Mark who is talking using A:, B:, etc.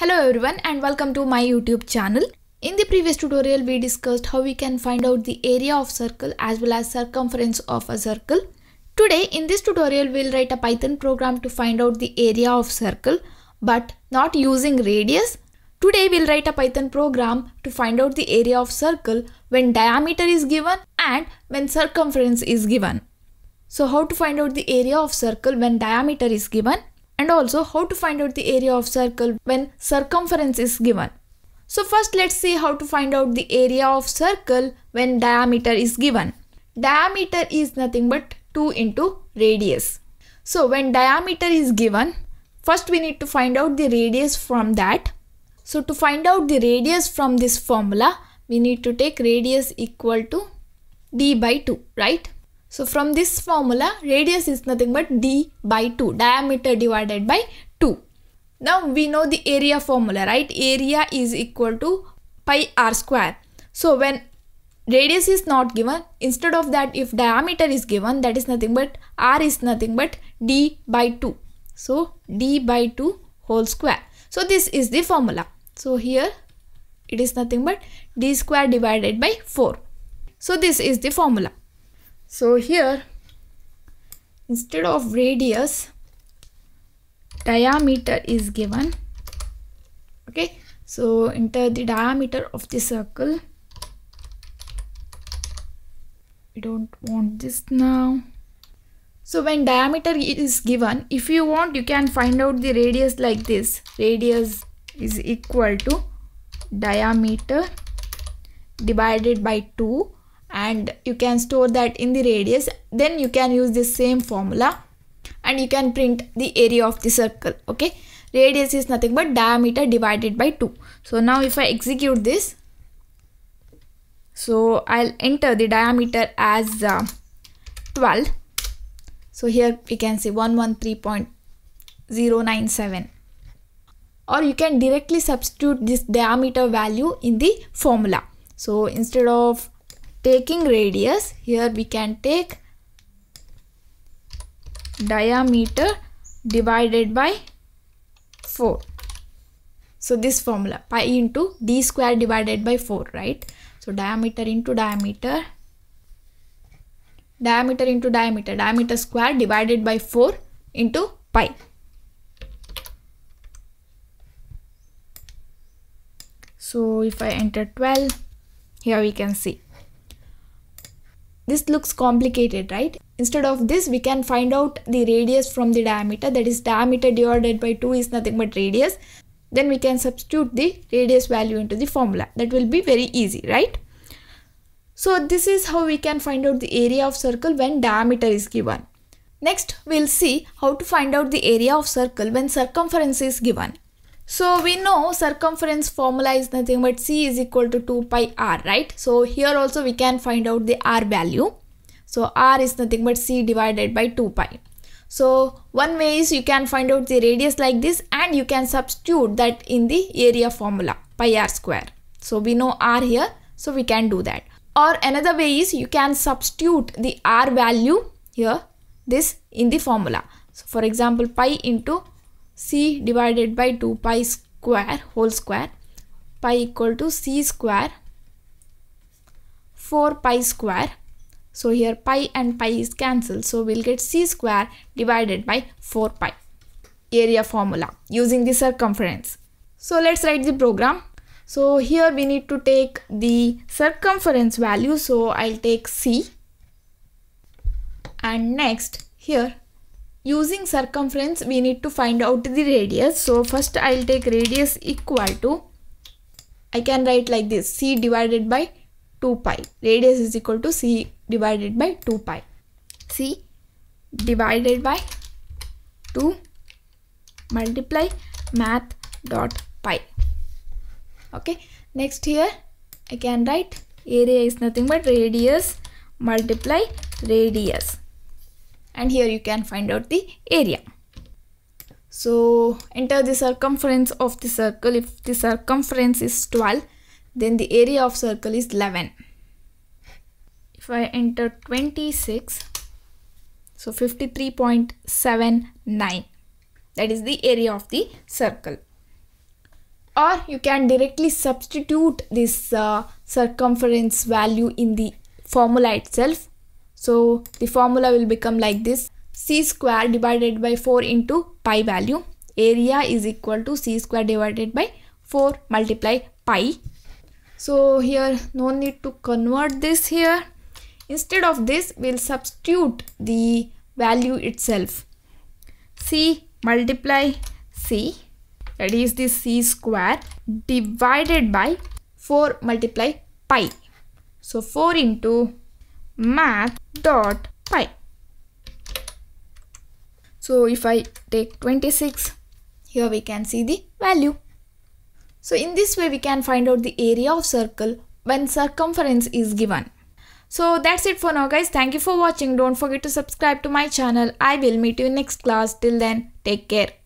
A: Hello everyone and welcome to my YouTube channel. In the previous tutorial we discussed how we can find out the area of circle as well as circumference of a circle. Today in this tutorial we'll write a python program to find out the area of circle but not using radius. Today we'll write a python program to find out the area of circle when diameter is given and when circumference is given. So how to find out the area of circle when diameter is given? and also how to find out the area of circle when circumference is given. So first let's see how to find out the area of circle when diameter is given. Diameter is nothing but 2 into radius. So when diameter is given, first we need to find out the radius from that. So to find out the radius from this formula, we need to take radius equal to d by 2, right? So from this formula, radius is nothing but d by 2, diameter divided by 2. Now we know the area formula, right? Area is equal to pi r square. So when radius is not given, instead of that if diameter is given, that is nothing but r is nothing but d by 2. So d by 2 whole square. So this is the formula. So here it is nothing but d square divided by 4. So this is the formula so here instead of radius diameter is given okay so enter the diameter of the circle we don't want this now so when diameter is given if you want you can find out the radius like this radius is equal to diameter divided by 2 and you can store that in the radius then you can use the same formula and you can print the area of the circle okay radius is nothing but diameter divided by 2 so now if I execute this so I'll enter the diameter as uh, 12 so here we can say 113.097 or you can directly substitute this diameter value in the formula so instead of taking radius here we can take diameter divided by 4 so this formula pi into d square divided by 4 right so diameter into diameter diameter into diameter diameter square divided by 4 into pi so if i enter 12 here we can see this looks complicated, right? Instead of this, we can find out the radius from the diameter. That is diameter divided by 2 is nothing but radius. Then we can substitute the radius value into the formula. That will be very easy, right? So this is how we can find out the area of circle when diameter is given. Next, we'll see how to find out the area of circle when circumference is given. So we know circumference formula is nothing but C is equal to 2 pi r, right? So here also we can find out the r value. So r is nothing but C divided by 2 pi. So one way is you can find out the radius like this and you can substitute that in the area formula pi r square. So we know r here, so we can do that. Or another way is you can substitute the r value here, this in the formula. So for example, pi into c divided by 2 pi square whole square pi equal to c square 4 pi square so here pi and pi is cancelled so we'll get c square divided by 4 pi area formula using the circumference so let's write the program so here we need to take the circumference value so I'll take c and next here using circumference we need to find out the radius so first i'll take radius equal to i can write like this c divided by 2 pi radius is equal to c divided by 2 pi c divided by 2 multiply math dot pi okay next here i can write area is nothing but radius multiply radius and here you can find out the area. So enter the circumference of the circle. If the circumference is 12, then the area of circle is 11. If I enter 26, so 53.79, that is the area of the circle. Or you can directly substitute this uh, circumference value in the formula itself so the formula will become like this c square divided by 4 into pi value. Area is equal to c square divided by 4 multiply pi. So here no need to convert this here. Instead of this we'll substitute the value itself. c multiply c that is the c square divided by 4 multiply pi. So 4 into math.py. So if I take 26, here we can see the value. So in this way we can find out the area of circle when circumference is given. So that's it for now guys. Thank you for watching. Don't forget to subscribe to my channel. I will meet you in next class. Till then, take care.